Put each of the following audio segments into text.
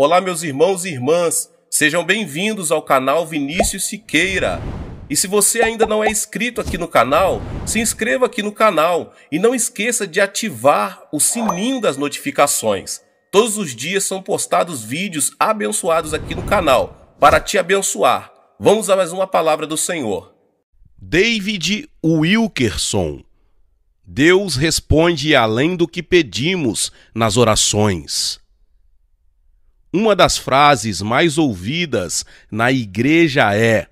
Olá, meus irmãos e irmãs, sejam bem-vindos ao canal Vinícius Siqueira. E se você ainda não é inscrito aqui no canal, se inscreva aqui no canal e não esqueça de ativar o sininho das notificações. Todos os dias são postados vídeos abençoados aqui no canal para te abençoar. Vamos a mais uma palavra do Senhor. David Wilkerson Deus responde além do que pedimos nas orações. Uma das frases mais ouvidas na igreja é: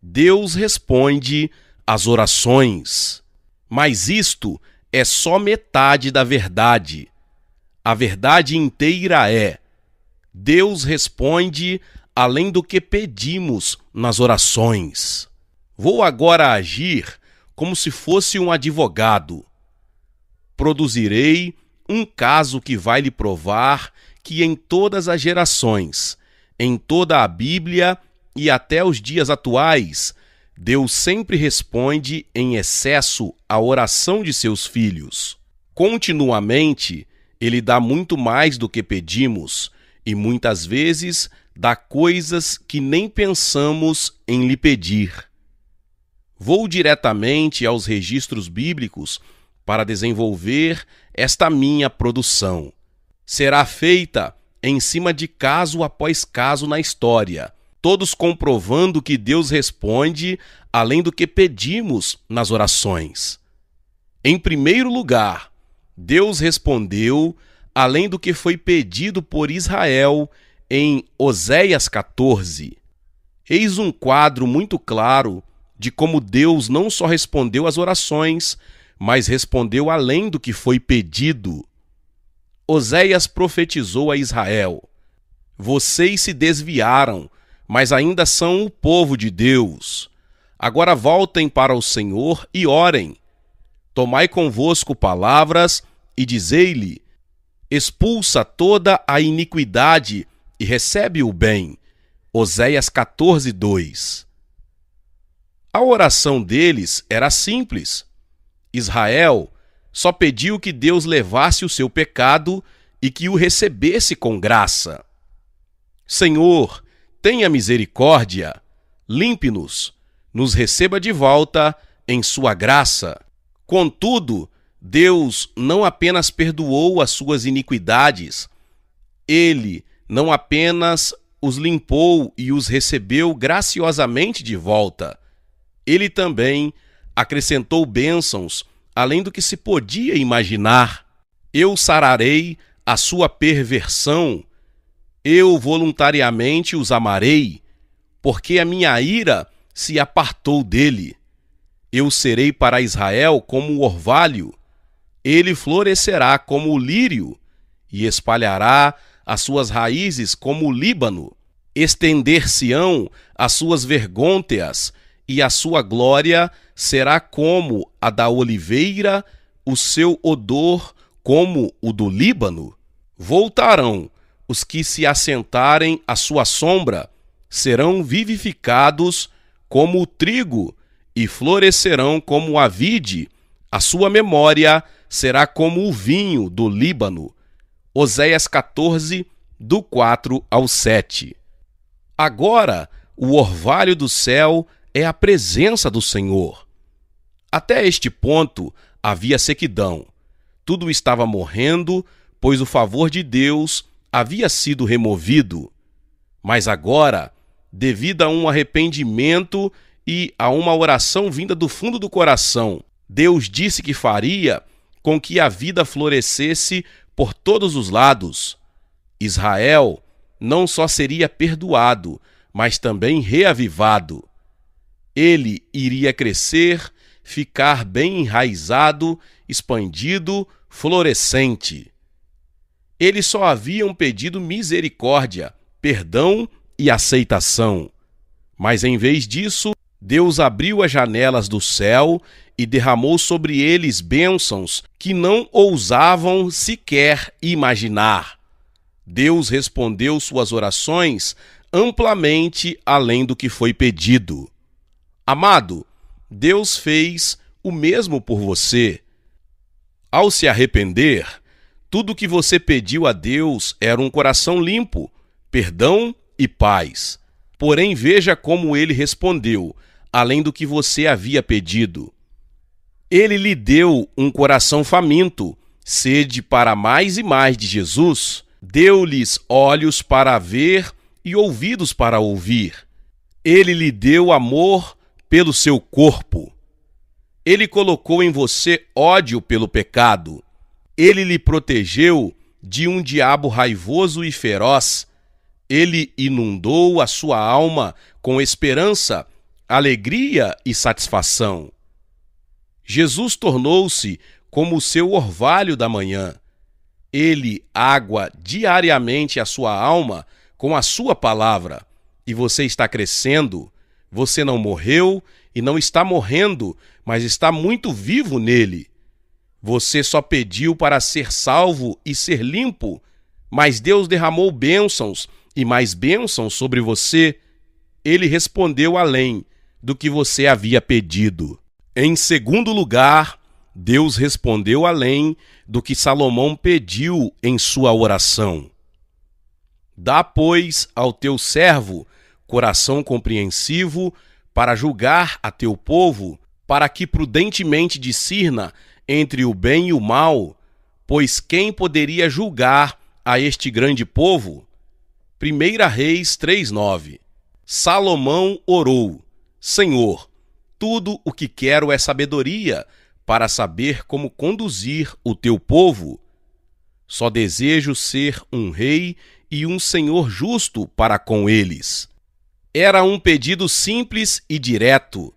Deus responde às orações. Mas isto é só metade da verdade. A verdade inteira é: Deus responde além do que pedimos nas orações. Vou agora agir como se fosse um advogado. Produzirei um caso que vai lhe provar que em todas as gerações, em toda a Bíblia e até os dias atuais, Deus sempre responde em excesso à oração de seus filhos. Continuamente, ele dá muito mais do que pedimos e muitas vezes dá coisas que nem pensamos em lhe pedir. Vou diretamente aos registros bíblicos para desenvolver esta minha produção será feita em cima de caso após caso na história, todos comprovando que Deus responde além do que pedimos nas orações. Em primeiro lugar, Deus respondeu além do que foi pedido por Israel em Oséias 14. Eis um quadro muito claro de como Deus não só respondeu às orações, mas respondeu além do que foi pedido. Oséias profetizou a Israel: Vocês se desviaram, mas ainda são o povo de Deus. Agora voltem para o Senhor e orem. Tomai convosco palavras e dizei-lhe: Expulsa toda a iniquidade e recebe o bem. Oséias 14, 2. A oração deles era simples. Israel, só pediu que Deus levasse o seu pecado e que o recebesse com graça. Senhor, tenha misericórdia, limpe-nos, nos receba de volta em sua graça. Contudo, Deus não apenas perdoou as suas iniquidades, ele não apenas os limpou e os recebeu graciosamente de volta, ele também acrescentou bênçãos além do que se podia imaginar. Eu sararei a sua perversão, eu voluntariamente os amarei, porque a minha ira se apartou dele. Eu serei para Israel como o orvalho, ele florescerá como o lírio e espalhará as suas raízes como o Líbano. Estender-se-ão as suas vergônteas e a sua glória será como a da oliveira, o seu odor como o do Líbano. Voltarão os que se assentarem à sua sombra, serão vivificados como o trigo e florescerão como a vide. A sua memória será como o vinho do Líbano. Oséias 14, do 4 ao 7. Agora o orvalho do céu é a presença do Senhor. Até este ponto havia sequidão. Tudo estava morrendo, pois o favor de Deus havia sido removido. Mas agora, devido a um arrependimento e a uma oração vinda do fundo do coração, Deus disse que faria com que a vida florescesse por todos os lados. Israel não só seria perdoado, mas também reavivado. Ele iria crescer, ficar bem enraizado, expandido, florescente. Eles só haviam pedido misericórdia, perdão e aceitação. Mas em vez disso, Deus abriu as janelas do céu e derramou sobre eles bênçãos que não ousavam sequer imaginar. Deus respondeu suas orações amplamente além do que foi pedido. Amado, Deus fez o mesmo por você. Ao se arrepender, tudo que você pediu a Deus era um coração limpo, perdão e paz. Porém, veja como ele respondeu, além do que você havia pedido. Ele lhe deu um coração faminto, sede para mais e mais de Jesus, deu-lhes olhos para ver e ouvidos para ouvir. Ele lhe deu amor pelo seu corpo. Ele colocou em você ódio pelo pecado. Ele lhe protegeu de um diabo raivoso e feroz. Ele inundou a sua alma com esperança, alegria e satisfação. Jesus tornou-se como o seu orvalho da manhã. Ele água diariamente a sua alma com a sua palavra, e você está crescendo você não morreu e não está morrendo, mas está muito vivo nele. Você só pediu para ser salvo e ser limpo, mas Deus derramou bênçãos e mais bênçãos sobre você. Ele respondeu além do que você havia pedido. Em segundo lugar, Deus respondeu além do que Salomão pediu em sua oração. Dá, pois, ao teu servo coração compreensivo, para julgar a teu povo, para que prudentemente discirna entre o bem e o mal, pois quem poderia julgar a este grande povo? 1 Reis 3:9. Salomão orou: Senhor, tudo o que quero é sabedoria para saber como conduzir o teu povo. Só desejo ser um rei e um senhor justo para com eles. Era um pedido simples e direto,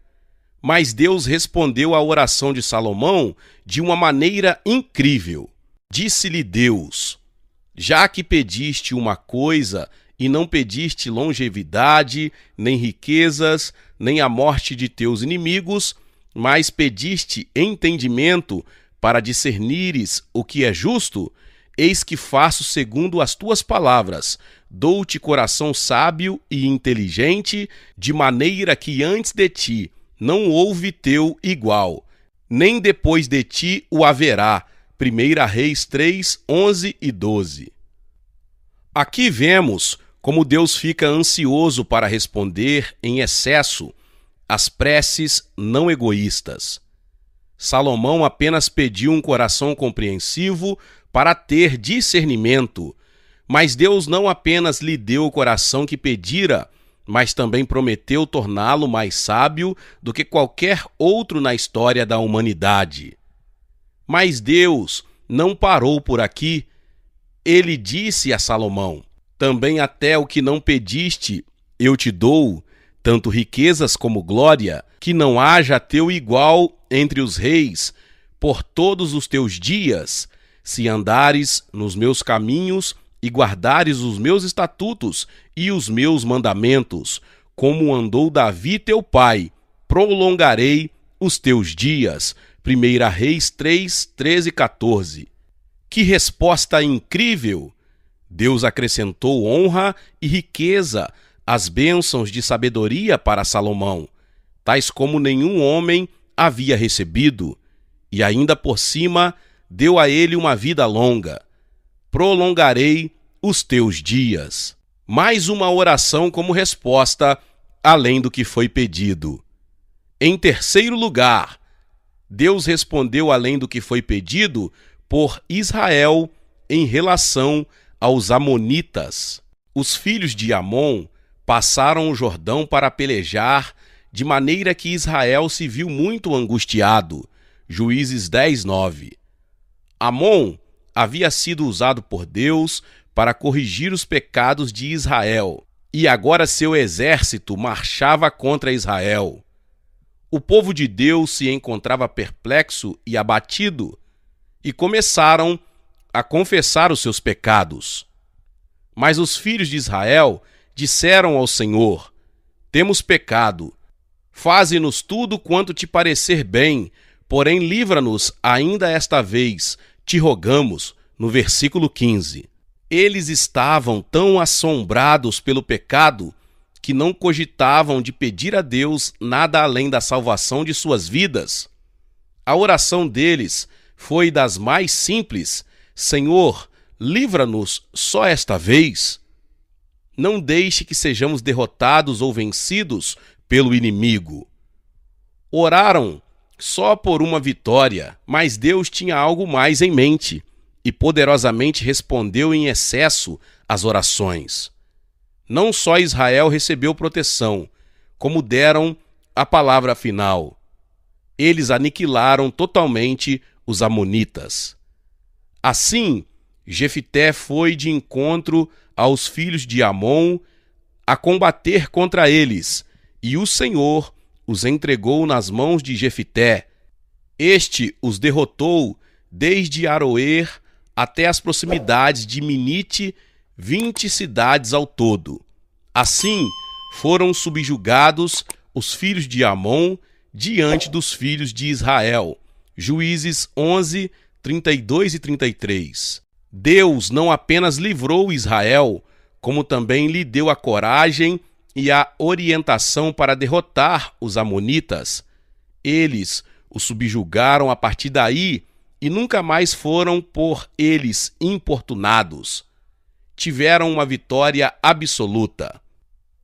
mas Deus respondeu à oração de Salomão de uma maneira incrível. Disse-lhe Deus: Já que pediste uma coisa e não pediste longevidade, nem riquezas, nem a morte de teus inimigos, mas pediste entendimento para discernires o que é justo, eis que faço segundo as tuas palavras Dou-te coração sábio e inteligente, de maneira que antes de ti não houve teu igual, nem depois de ti o haverá. 1 Reis 3, 11 e 12. Aqui vemos como Deus fica ansioso para responder em excesso às preces não egoístas. Salomão apenas pediu um coração compreensivo para ter discernimento mas Deus não apenas lhe deu o coração que pedira, mas também prometeu torná-lo mais sábio do que qualquer outro na história da humanidade. Mas Deus não parou por aqui. Ele disse a Salomão: Também até o que não pediste, eu te dou, tanto riquezas como glória, que não haja teu igual entre os reis, por todos os teus dias, se andares nos meus caminhos e guardares os meus estatutos e os meus mandamentos, como andou Davi teu pai, prolongarei os teus dias. 1 Reis 3, 13 e 14. Que resposta incrível! Deus acrescentou honra e riqueza as bênçãos de sabedoria para Salomão, tais como nenhum homem havia recebido, e ainda por cima deu a ele uma vida longa prolongarei os teus dias. Mais uma oração como resposta, além do que foi pedido. Em terceiro lugar, Deus respondeu além do que foi pedido por Israel em relação aos Amonitas. Os filhos de Amon passaram o Jordão para pelejar, de maneira que Israel se viu muito angustiado. Juízes 10, 9. Amon havia sido usado por Deus para corrigir os pecados de Israel, e agora seu exército marchava contra Israel. O povo de Deus se encontrava perplexo e abatido, e começaram a confessar os seus pecados. Mas os filhos de Israel disseram ao Senhor: Temos pecado. Faze-nos tudo quanto te parecer bem, porém livra-nos ainda esta vez te rogamos, no versículo 15. Eles estavam tão assombrados pelo pecado que não cogitavam de pedir a Deus nada além da salvação de suas vidas. A oração deles foi das mais simples: Senhor, livra-nos só esta vez. Não deixe que sejamos derrotados ou vencidos pelo inimigo. Oraram só por uma vitória, mas Deus tinha algo mais em mente e poderosamente respondeu em excesso às orações. Não só Israel recebeu proteção, como deram a palavra final. Eles aniquilaram totalmente os amonitas. Assim, Jefité foi de encontro aos filhos de Amon a combater contra eles, e o Senhor os entregou nas mãos de Jefité. Este os derrotou desde Aroer até as proximidades de Minite, vinte cidades ao todo. Assim foram subjugados os filhos de Amon diante dos filhos de Israel. Juízes 11, 32 e 33. Deus não apenas livrou Israel, como também lhe deu a coragem e a orientação para derrotar os Amonitas. Eles o subjugaram a partir daí e nunca mais foram por eles importunados. Tiveram uma vitória absoluta.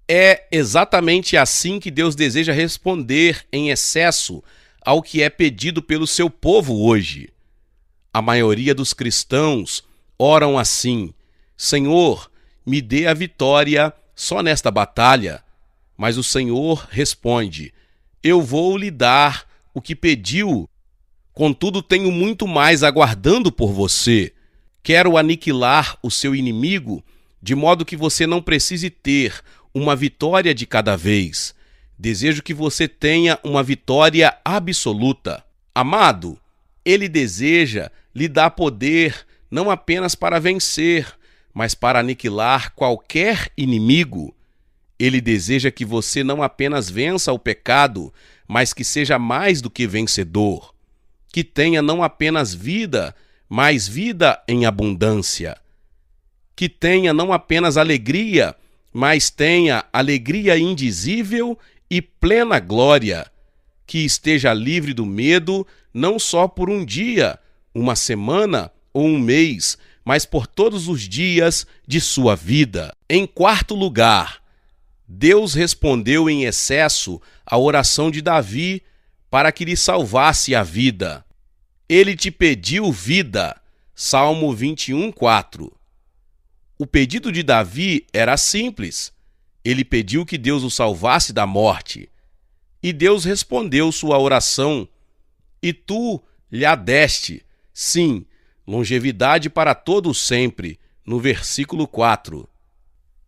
É exatamente assim que Deus deseja responder em excesso ao que é pedido pelo seu povo hoje. A maioria dos cristãos oram assim: Senhor, me dê a vitória só nesta batalha. Mas o Senhor responde: Eu vou lhe dar o que pediu. Contudo, tenho muito mais aguardando por você. Quero aniquilar o seu inimigo, de modo que você não precise ter uma vitória de cada vez. Desejo que você tenha uma vitória absoluta. Amado, ele deseja lhe dar poder não apenas para vencer, mas para aniquilar qualquer inimigo, ele deseja que você não apenas vença o pecado, mas que seja mais do que vencedor, que tenha não apenas vida, mas vida em abundância, que tenha não apenas alegria, mas tenha alegria indizível e plena glória, que esteja livre do medo não só por um dia, uma semana ou um mês, mas por todos os dias de sua vida. Em quarto lugar, Deus respondeu em excesso à oração de Davi para que lhe salvasse a vida. Ele te pediu vida. Salmo 21:4. O pedido de Davi era simples. Ele pediu que Deus o salvasse da morte. E Deus respondeu sua oração: E tu lhe deste. Sim, longevidade para todo sempre, no versículo 4.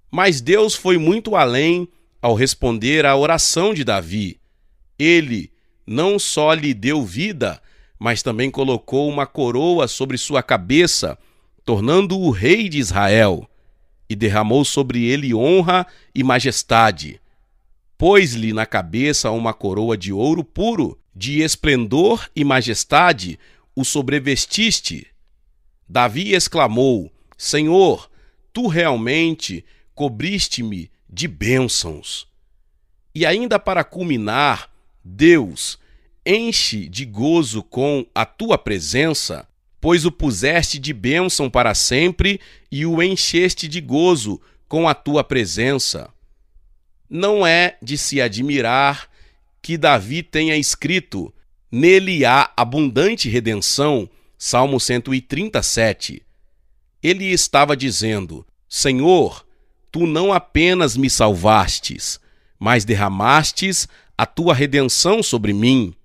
Mas Deus foi muito além ao responder à oração de Davi. Ele não só lhe deu vida, mas também colocou uma coroa sobre sua cabeça, tornando-o rei de Israel, e derramou sobre ele honra e majestade. Pôs-lhe na cabeça uma coroa de ouro puro, de esplendor e majestade, o sobrevestiste Davi exclamou: Senhor, tu realmente cobriste-me de bênçãos. E ainda para culminar, Deus, enche de gozo com a tua presença, pois o puseste de bênção para sempre e o encheste de gozo com a tua presença. Não é de se admirar que Davi tenha escrito: Nele há abundante redenção Salmo 137. Ele estava dizendo: Senhor, tu não apenas me salvastes, mas derramastes a tua redenção sobre mim.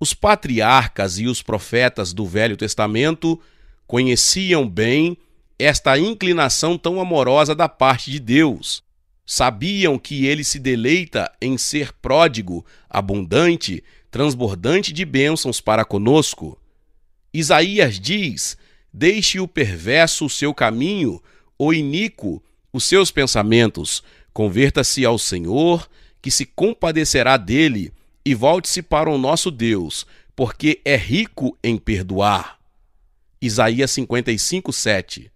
Os patriarcas e os profetas do Velho Testamento conheciam bem esta inclinação tão amorosa da parte de Deus. Sabiam que ele se deleita em ser pródigo, abundante, transbordante de bênçãos para conosco. Isaías diz: Deixe o perverso o seu caminho, o iníquo os seus pensamentos. Converta-se ao Senhor, que se compadecerá dele, e volte-se para o nosso Deus, porque é rico em perdoar. Isaías 55, 7.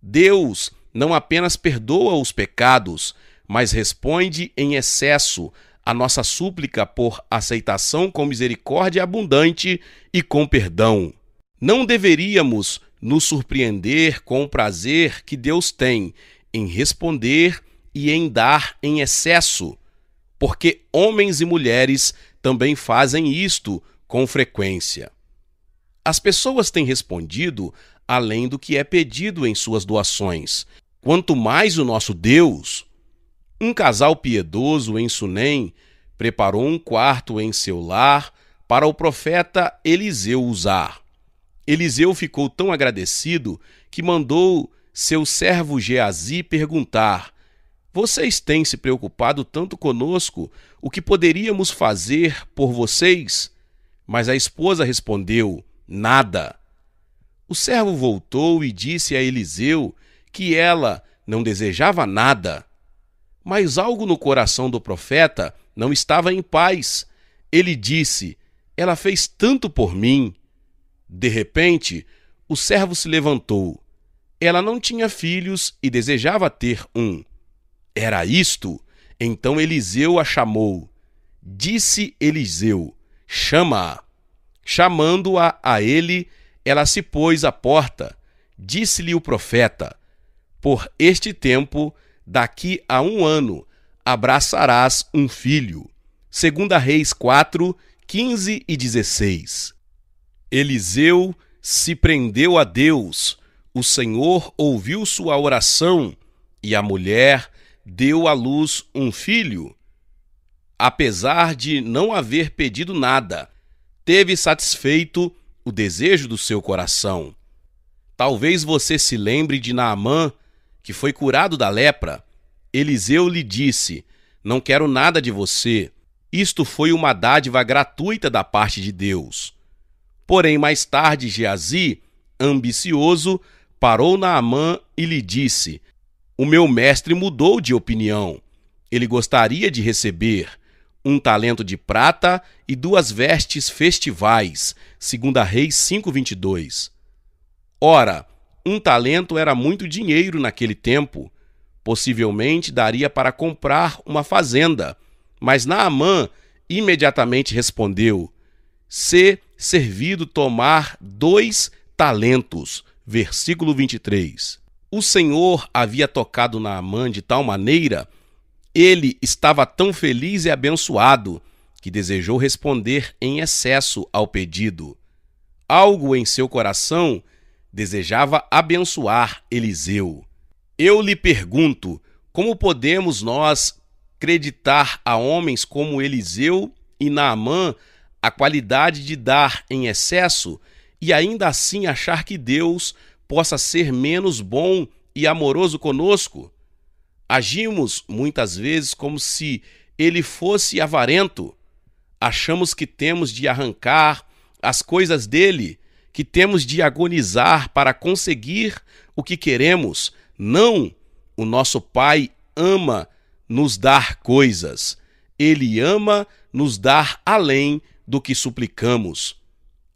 Deus não apenas perdoa os pecados, mas responde em excesso a nossa súplica por aceitação com misericórdia abundante e com perdão. Não deveríamos nos surpreender com o prazer que Deus tem em responder e em dar em excesso, porque homens e mulheres também fazem isto com frequência. As pessoas têm respondido além do que é pedido em suas doações. Quanto mais o nosso Deus, um casal piedoso em Sunem preparou um quarto em seu lar para o profeta Eliseu usar. Eliseu ficou tão agradecido que mandou seu servo Geazi perguntar: Vocês têm se preocupado tanto conosco? O que poderíamos fazer por vocês? Mas a esposa respondeu: Nada. O servo voltou e disse a Eliseu que ela não desejava nada mas algo no coração do profeta não estava em paz. Ele disse: Ela fez tanto por mim. De repente, o servo se levantou. Ela não tinha filhos e desejava ter um. Era isto? Então Eliseu a chamou. Disse Eliseu: Chama-a. Chamando-a a ele, ela se pôs à porta. Disse-lhe o profeta: Por este tempo daqui a um ano abraçarás um filho. Segunda Reis 4, 15 e 16. Eliseu se prendeu a Deus, o Senhor ouviu sua oração e a mulher deu à luz um filho. Apesar de não haver pedido nada, teve satisfeito o desejo do seu coração. Talvez você se lembre de Naamã, que foi curado da lepra, Eliseu lhe disse: Não quero nada de você. Isto foi uma dádiva gratuita da parte de Deus. Porém, mais tarde, Geazi, ambicioso, parou na Amã e lhe disse: O meu mestre mudou de opinião. Ele gostaria de receber um talento de prata e duas vestes festivais, segundo a Reis 5:22. Ora, um talento era muito dinheiro naquele tempo. Possivelmente daria para comprar uma fazenda. Mas Naamã imediatamente respondeu: Se servido tomar dois talentos. Versículo 23. O Senhor havia tocado Naamã de tal maneira, ele estava tão feliz e abençoado, que desejou responder em excesso ao pedido. Algo em seu coração desejava abençoar Eliseu. Eu lhe pergunto: como podemos nós creditar a homens como Eliseu e Naamã a qualidade de dar em excesso e ainda assim achar que Deus possa ser menos bom e amoroso conosco? Agimos muitas vezes como se ele fosse avarento. Achamos que temos de arrancar as coisas dele que temos de agonizar para conseguir o que queremos. Não, o nosso Pai ama nos dar coisas. Ele ama nos dar além do que suplicamos.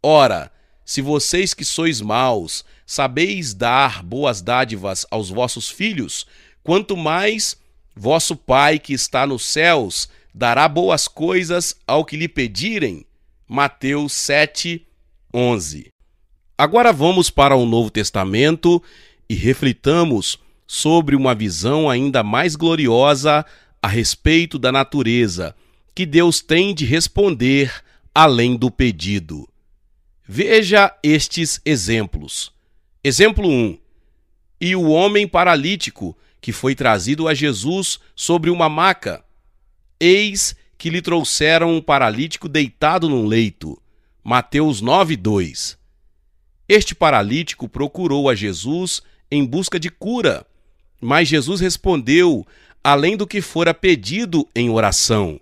Ora, se vocês que sois maus sabeis dar boas dádivas aos vossos filhos, quanto mais vosso Pai que está nos céus dará boas coisas ao que lhe pedirem. Mateus 7, 11. Agora vamos para o Novo Testamento e reflitamos sobre uma visão ainda mais gloriosa a respeito da natureza que Deus tem de responder além do pedido. Veja estes exemplos. Exemplo 1. E o homem paralítico que foi trazido a Jesus sobre uma maca. Eis que lhe trouxeram um paralítico deitado num leito. Mateus 9, 2. Este paralítico procurou a Jesus em busca de cura, mas Jesus respondeu, além do que fora pedido em oração: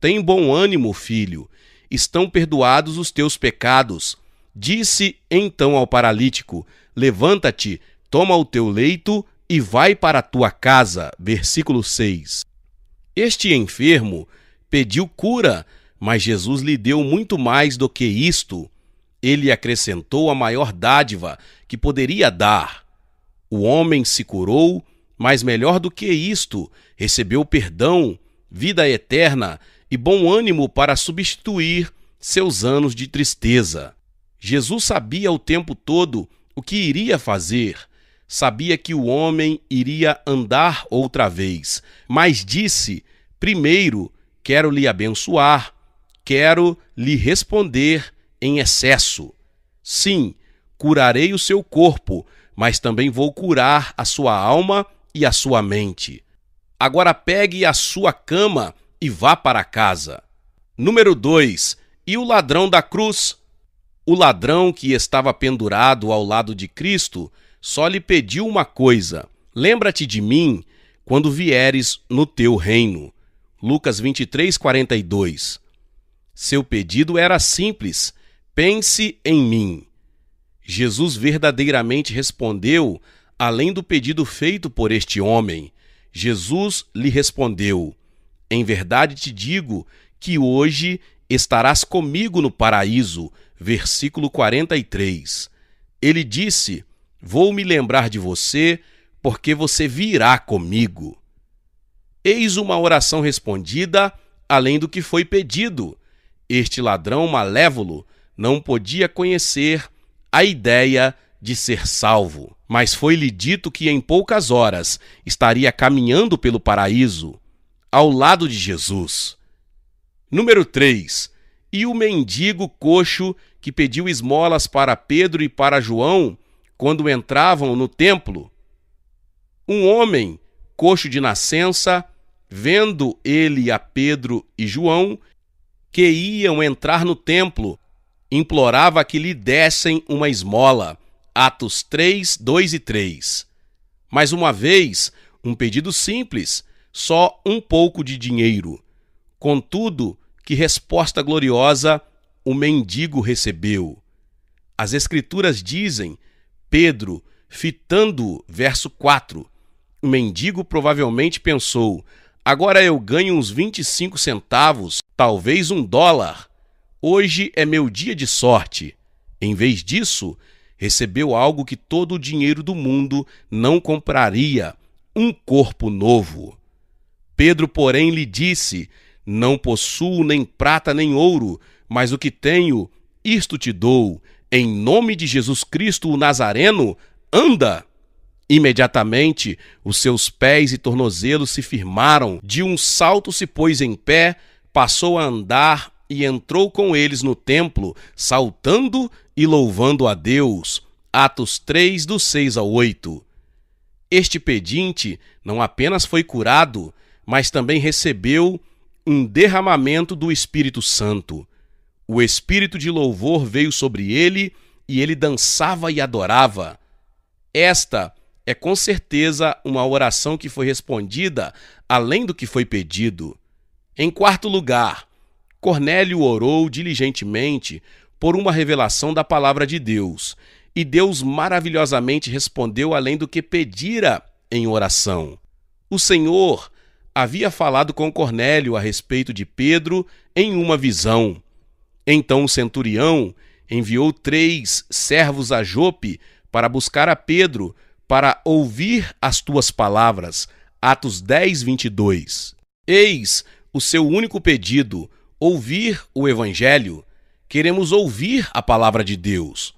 Tem bom ânimo, filho, estão perdoados os teus pecados. Disse então ao paralítico: Levanta-te, toma o teu leito e vai para a tua casa. Versículo 6. Este enfermo pediu cura, mas Jesus lhe deu muito mais do que isto. Ele acrescentou a maior dádiva que poderia dar. O homem se curou, mas melhor do que isto, recebeu perdão, vida eterna e bom ânimo para substituir seus anos de tristeza. Jesus sabia o tempo todo o que iria fazer. Sabia que o homem iria andar outra vez, mas disse: primeiro, quero lhe abençoar, quero lhe responder em excesso. Sim, curarei o seu corpo, mas também vou curar a sua alma e a sua mente. Agora pegue a sua cama e vá para casa. Número 2. E o ladrão da cruz? O ladrão que estava pendurado ao lado de Cristo só lhe pediu uma coisa: lembra-te de mim quando vieres no teu reino. Lucas 23, 42. Seu pedido era simples Pense em mim. Jesus verdadeiramente respondeu, além do pedido feito por este homem. Jesus lhe respondeu: Em verdade te digo que hoje estarás comigo no paraíso. Versículo 43. Ele disse: Vou me lembrar de você, porque você virá comigo. Eis uma oração respondida, além do que foi pedido. Este ladrão malévolo não podia conhecer a ideia de ser salvo, mas foi-lhe dito que em poucas horas estaria caminhando pelo paraíso, ao lado de Jesus. Número 3. E o mendigo coxo que pediu esmolas para Pedro e para João quando entravam no templo? Um homem, coxo de nascença, vendo ele a Pedro e João, que iam entrar no templo implorava que lhe dessem uma esmola. Atos 3, 2 e 3. Mais uma vez, um pedido simples, só um pouco de dinheiro. Contudo, que resposta gloriosa o mendigo recebeu. As Escrituras dizem, Pedro, fitando verso 4, o mendigo provavelmente pensou: agora eu ganho uns 25 centavos, talvez um dólar Hoje é meu dia de sorte. Em vez disso, recebeu algo que todo o dinheiro do mundo não compraria: um corpo novo. Pedro, porém, lhe disse: Não possuo nem prata nem ouro, mas o que tenho, isto te dou. Em nome de Jesus Cristo, o Nazareno, anda! Imediatamente os seus pés e tornozelos se firmaram, de um salto se pôs em pé, passou a andar, e entrou com eles no templo, saltando e louvando a Deus. Atos 3, do 6 ao 8. Este pedinte não apenas foi curado, mas também recebeu um derramamento do Espírito Santo. O espírito de louvor veio sobre ele e ele dançava e adorava. Esta é com certeza uma oração que foi respondida além do que foi pedido. Em quarto lugar, Cornélio orou diligentemente por uma revelação da palavra de Deus, e Deus maravilhosamente respondeu além do que pedira em oração. O Senhor havia falado com Cornélio a respeito de Pedro em uma visão. Então o centurião enviou três servos a Jope para buscar a Pedro para ouvir as tuas palavras. Atos 10, 22. Eis o seu único pedido, ouvir o Evangelho, queremos ouvir a palavra de Deus.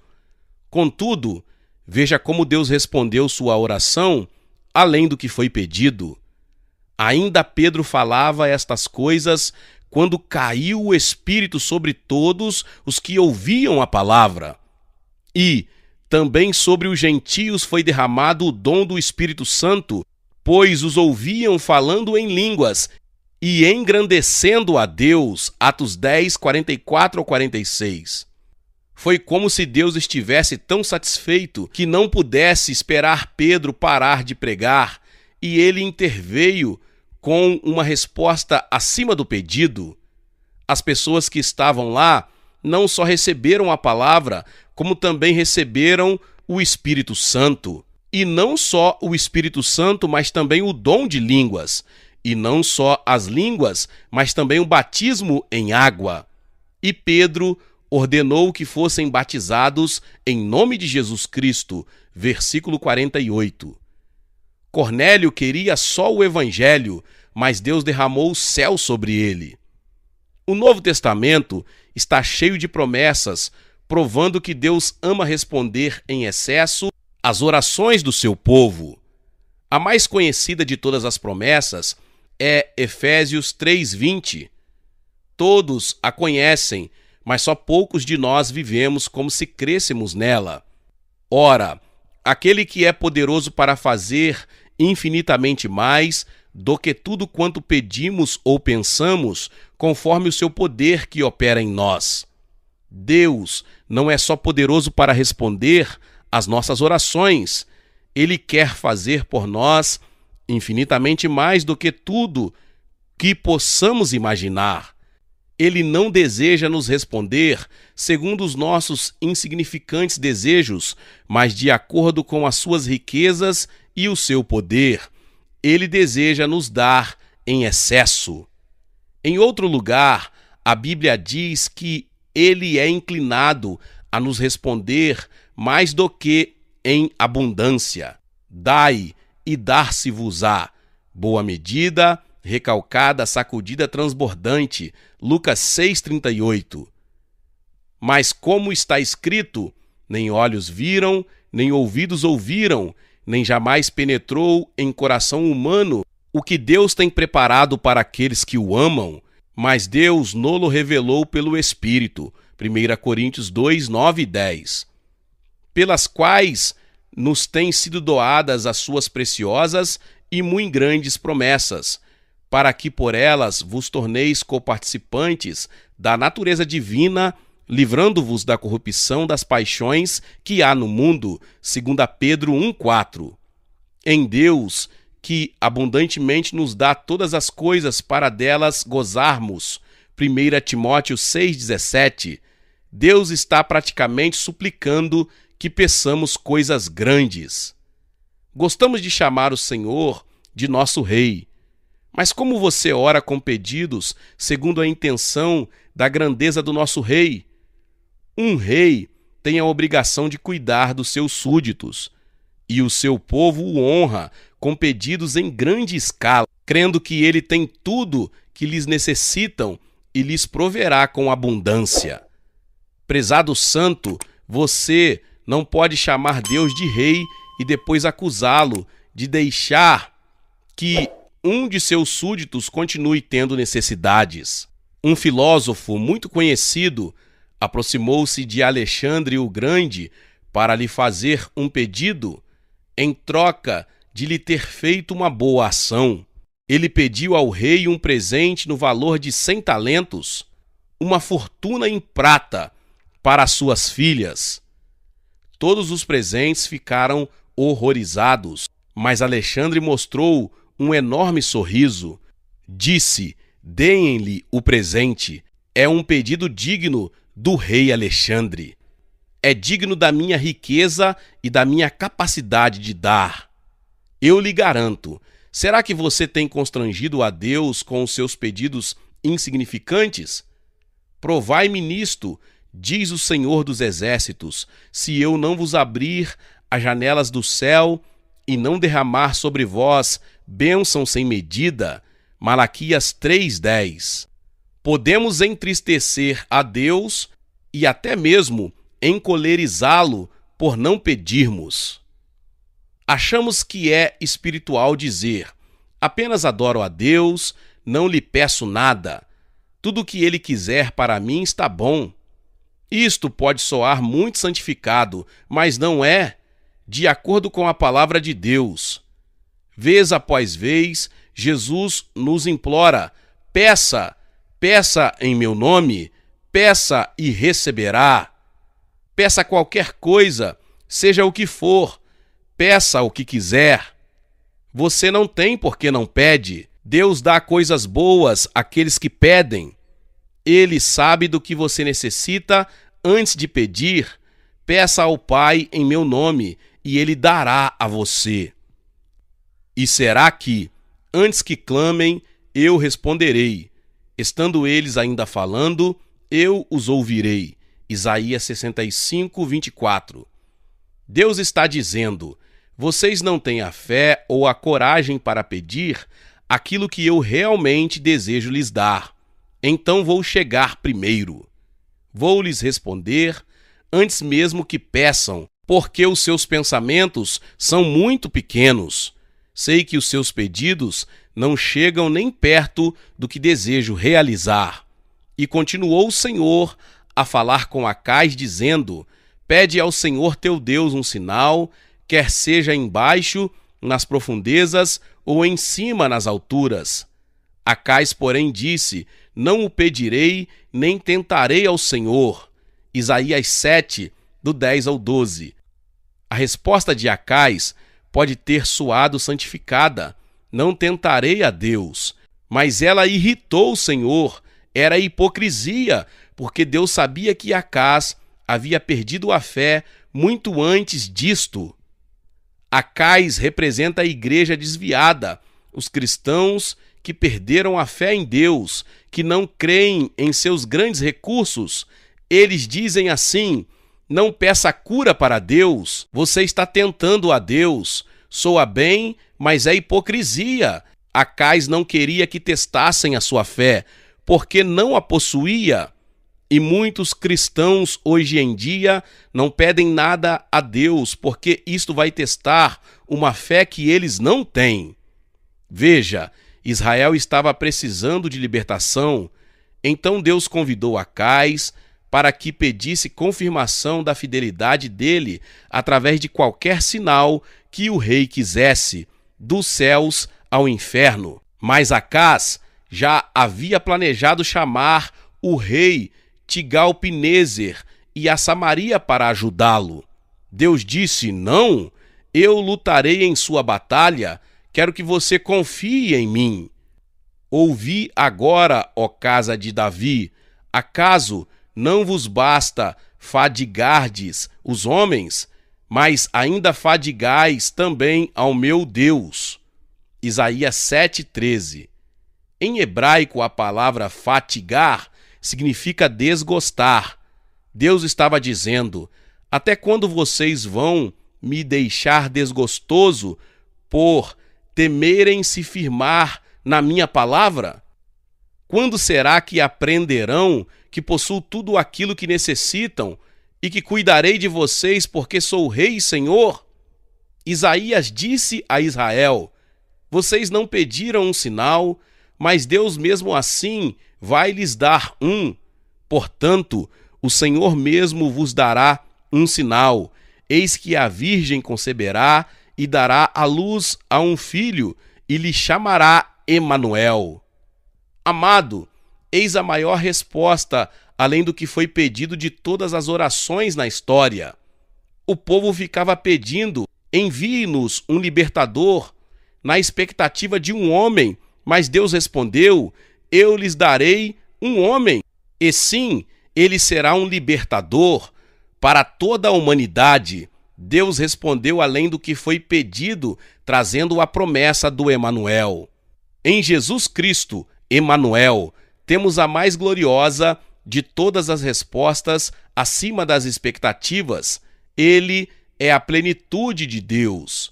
Contudo, veja como Deus respondeu sua oração além do que foi pedido. Ainda Pedro falava estas coisas quando caiu o Espírito sobre todos os que ouviam a palavra. E também sobre os gentios foi derramado o dom do Espírito Santo, pois os ouviam falando em línguas e engrandecendo a Deus. Atos 10, 44 ou 46. Foi como se Deus estivesse tão satisfeito que não pudesse esperar Pedro parar de pregar, e ele interveio com uma resposta acima do pedido. As pessoas que estavam lá não só receberam a palavra, como também receberam o Espírito Santo. E não só o Espírito Santo, mas também o dom de línguas e não só as línguas, mas também o batismo em água. E Pedro ordenou que fossem batizados em nome de Jesus Cristo. Versículo 48. Cornélio queria só o evangelho, mas Deus derramou o céu sobre ele. O Novo Testamento está cheio de promessas, provando que Deus ama responder em excesso às orações do seu povo. A mais conhecida de todas as promessas é Efésios 3:20. Todos a conhecem, mas só poucos de nós vivemos como se crêssemos nela. Ora, aquele que é poderoso para fazer infinitamente mais do que tudo quanto pedimos ou pensamos, conforme o seu poder que opera em nós. Deus não é só poderoso para responder às nossas orações, ele quer fazer por nós infinitamente mais do que tudo que possamos imaginar. Ele não deseja nos responder segundo os nossos insignificantes desejos, mas de acordo com as suas riquezas e o seu poder. Ele deseja nos dar em excesso. Em outro lugar, a Bíblia diz que ele é inclinado a nos responder mais do que em abundância. Dai, e dar-se-vos-á. Boa medida, recalcada, sacudida, transbordante. Lucas 38. Mas como está escrito, nem olhos viram, nem ouvidos ouviram, nem jamais penetrou em coração humano o que Deus tem preparado para aqueles que o amam, mas Deus nolo revelou pelo Espírito. 1 Coríntios 2, 9 e 10. Pelas quais nos têm sido doadas as suas preciosas e muito grandes promessas, para que por elas vos torneis coparticipantes da natureza divina, livrando-vos da corrupção das paixões que há no mundo, segundo Pedro 1:4. Em Deus, que abundantemente nos dá todas as coisas para delas gozarmos. 1 Timóteo 6:17. Deus está praticamente suplicando que peçamos coisas grandes. Gostamos de chamar o Senhor de nosso Rei. Mas como você ora com pedidos segundo a intenção da grandeza do nosso Rei? Um rei tem a obrigação de cuidar dos seus súditos, e o seu povo o honra com pedidos em grande escala, crendo que ele tem tudo que lhes necessitam e lhes proverá com abundância. Prezado santo, você não pode chamar Deus de rei e depois acusá-lo de deixar que um de seus súditos continue tendo necessidades. Um filósofo muito conhecido aproximou-se de Alexandre o Grande para lhe fazer um pedido em troca de lhe ter feito uma boa ação. Ele pediu ao rei um presente no valor de 100 talentos, uma fortuna em prata para suas filhas. Todos os presentes ficaram horrorizados, mas Alexandre mostrou um enorme sorriso. Disse: Deem-lhe o presente. É um pedido digno do rei Alexandre. É digno da minha riqueza e da minha capacidade de dar. Eu lhe garanto. Será que você tem constrangido a Deus com os seus pedidos insignificantes? Provai-me nisto Diz o Senhor dos Exércitos: se eu não vos abrir as janelas do céu e não derramar sobre vós bênção sem medida. Malaquias 3:10. Podemos entristecer a Deus e até mesmo encolerizá-lo por não pedirmos. Achamos que é espiritual dizer: apenas adoro a Deus, não lhe peço nada. Tudo o que ele quiser para mim está bom. Isto pode soar muito santificado, mas não é de acordo com a palavra de Deus. Vez após vez, Jesus nos implora: peça, peça em meu nome, peça e receberá. Peça qualquer coisa, seja o que for, peça o que quiser. Você não tem porque não pede. Deus dá coisas boas àqueles que pedem. Ele sabe do que você necessita antes de pedir. Peça ao Pai em meu nome, e ele dará a você. E será que, antes que clamem, eu responderei? Estando eles ainda falando, eu os ouvirei. Isaías 65, 24. Deus está dizendo: vocês não têm a fé ou a coragem para pedir aquilo que eu realmente desejo lhes dar. Então vou chegar primeiro. Vou lhes responder antes mesmo que peçam, porque os seus pensamentos são muito pequenos. Sei que os seus pedidos não chegam nem perto do que desejo realizar. E continuou o Senhor a falar com Acais, dizendo: Pede ao Senhor teu Deus um sinal, quer seja embaixo, nas profundezas, ou em cima, nas alturas. Acais, porém, disse: não o pedirei, nem tentarei ao Senhor. Isaías 7, do 10 ao 12. A resposta de Acais pode ter soado santificada: Não tentarei a Deus. Mas ela irritou o Senhor, era hipocrisia, porque Deus sabia que Acais havia perdido a fé muito antes disto. Acais representa a igreja desviada, os cristãos que perderam a fé em Deus, que não creem em seus grandes recursos. Eles dizem assim: não peça cura para Deus, você está tentando a Deus. Soa bem, mas é hipocrisia. Acais não queria que testassem a sua fé, porque não a possuía. E muitos cristãos hoje em dia não pedem nada a Deus, porque isto vai testar uma fé que eles não têm. Veja, Israel estava precisando de libertação, então Deus convidou Acais para que pedisse confirmação da fidelidade dele através de qualquer sinal que o rei quisesse, dos céus ao inferno. Mas Acás já havia planejado chamar o rei Tigalpineser e a Samaria para ajudá-lo. Deus disse: Não, eu lutarei em sua batalha Quero que você confie em mim. Ouvi agora, ó casa de Davi, acaso não vos basta fadigardes os homens, mas ainda fadigais também ao meu Deus. Isaías 7:13. Em hebraico a palavra fatigar significa desgostar. Deus estava dizendo: Até quando vocês vão me deixar desgostoso por temerem se firmar na minha palavra? Quando será que aprenderão que possuo tudo aquilo que necessitam e que cuidarei de vocês porque sou rei e senhor? Isaías disse a Israel: Vocês não pediram um sinal, mas Deus mesmo assim vai lhes dar um. Portanto, o Senhor mesmo vos dará um sinal. Eis que a virgem conceberá e dará à luz a um filho e lhe chamará Emanuel. Amado, eis a maior resposta além do que foi pedido de todas as orações na história. O povo ficava pedindo: envie-nos um libertador, na expectativa de um homem, mas Deus respondeu: eu lhes darei um homem, e sim, ele será um libertador para toda a humanidade. Deus respondeu além do que foi pedido, trazendo a promessa do Emanuel. Em Jesus Cristo, Emanuel, temos a mais gloriosa de todas as respostas acima das expectativas. Ele é a plenitude de Deus.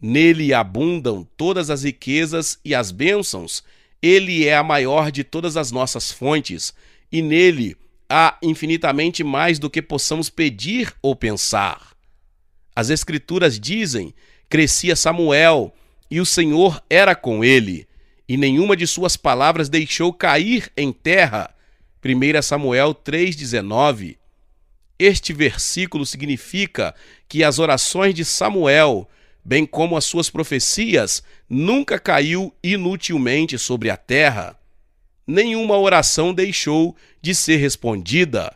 Nele abundam todas as riquezas e as bênçãos. Ele é a maior de todas as nossas fontes, e nele há infinitamente mais do que possamos pedir ou pensar. As Escrituras dizem: Crescia Samuel, e o Senhor era com ele, e nenhuma de suas palavras deixou cair em terra. 1 Samuel 3,19. Este versículo significa que as orações de Samuel, bem como as suas profecias, nunca caiu inutilmente sobre a terra. Nenhuma oração deixou de ser respondida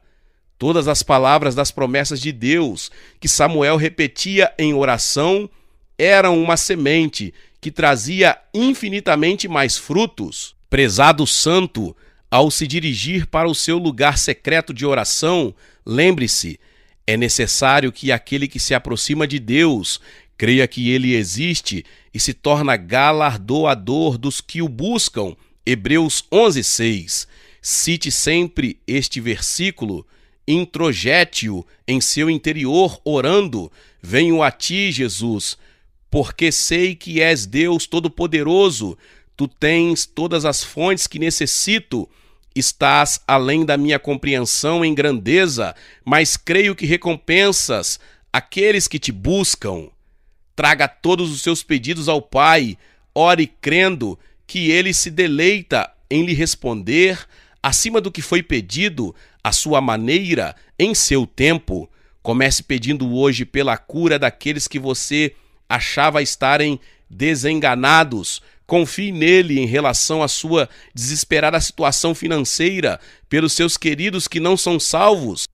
todas as palavras das promessas de Deus que Samuel repetia em oração eram uma semente que trazia infinitamente mais frutos. Prezado santo, ao se dirigir para o seu lugar secreto de oração, lembre-se, é necessário que aquele que se aproxima de Deus creia que ele existe e se torna galardoador dos que o buscam. Hebreus 11:6. Cite sempre este versículo introjete-o em seu interior, orando: Venho a ti, Jesus, porque sei que és Deus Todo-Poderoso, tu tens todas as fontes que necessito. Estás além da minha compreensão em grandeza, mas creio que recompensas aqueles que te buscam. Traga todos os seus pedidos ao Pai, ore crendo que ele se deleita em lhe responder acima do que foi pedido, a sua maneira, em seu tempo. Comece pedindo hoje pela cura daqueles que você achava estarem desenganados. Confie nele em relação à sua desesperada situação financeira, pelos seus queridos que não são salvos.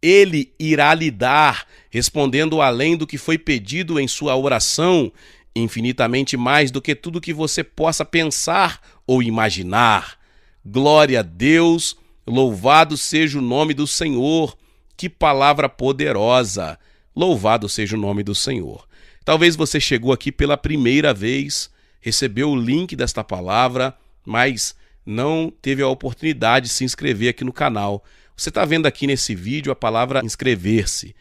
Ele irá lhe dar, respondendo além do que foi pedido em sua oração, infinitamente mais do que tudo que você possa pensar ou imaginar. Glória a Deus Louvado seja o nome do Senhor, que palavra poderosa! Louvado seja o nome do Senhor. Talvez você chegou aqui pela primeira vez, recebeu o link desta palavra, mas não teve a oportunidade de se inscrever aqui no canal. Você está vendo aqui nesse vídeo a palavra inscrever-se.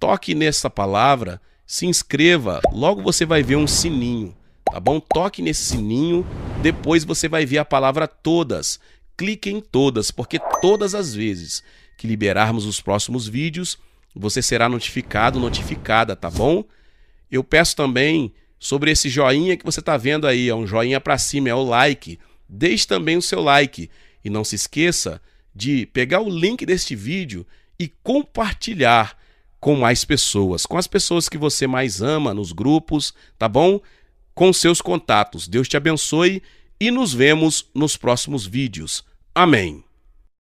Toque nessa palavra, se inscreva, logo você vai ver um sininho, tá bom? Toque nesse sininho, depois você vai ver a palavra todas, clique em todas, porque todas as vezes que liberarmos os próximos vídeos, você será notificado, notificada, tá bom? Eu peço também sobre esse joinha que você está vendo aí, é um joinha para cima, é o like. Deixe também o seu like e não se esqueça de pegar o link deste vídeo e compartilhar com mais pessoas, com as pessoas que você mais ama nos grupos, tá bom? Com seus contatos. Deus te abençoe e nos vemos nos próximos vídeos. Amém.